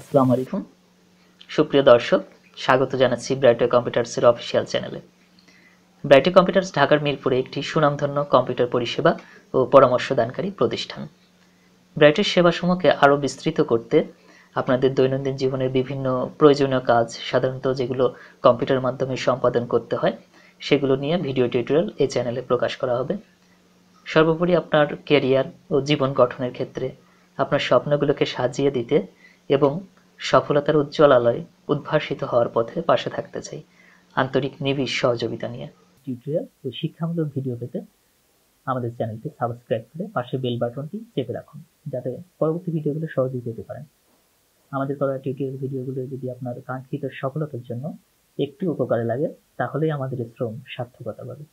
আসসালামু আলাইকুম সুপ্রিয় দর্শক স্বাগত জানাচ্ছি ব্রাইটে কম্পিউটার্সের অফিসিয়াল চ্যানেলে ব্রাইটে কম্পিউটার্স ঢাকার মিরপুরে একটি সুনামধন্য কম্পিউটার পরিষেবা ও পরামর্শদানকারী প্রতিষ্ঠান ব্রাইটের সেবাসমূহকে আরও বিস্তৃত করতে আপনাদের দৈনন্দিন জীবনের বিভিন্ন প্রয়োজনীয় কাজ সাধারণত যেগুলো কম্পিউটার মাধ্যমে সম্পাদন করতে হয় সেগুলো নিয়ে ভিডিও টিউটোরিয়াল এই চ্যানেলে প্রকাশ করা হবে সর্বোপরি আপনার কেরিয়ার ও জীবন গঠনের ক্ষেত্রে আপনার স্বপ্নগুলোকে সাজিয়ে দিতে এবং সফলতার উজ্জ্বল আলোয় উদ্ভাসিত হওয়ার পথে পাশে থাকতে চাই আন্তরিক নিবিড় সহযোগিতা নিয়ে টিউটোরিয়াল ও শিক্ষামূলক ভিডিও পেতে আমাদের চ্যানেলটি সাবস্ক্রাইব করে পাশে বেল বাটনটি চেপে রাখুন যাতে পরবর্তী ভিডিওগুলো সহজেই পেতে পারেন আমাদের করা টিউটোরিয়াল ভিডিওগুলো যদি আপনার কাঙ্ক্ষিত সফলতার জন্য একটু উপকারে লাগে তাহলেই আমাদের শ্রম সার্থকতা পাবে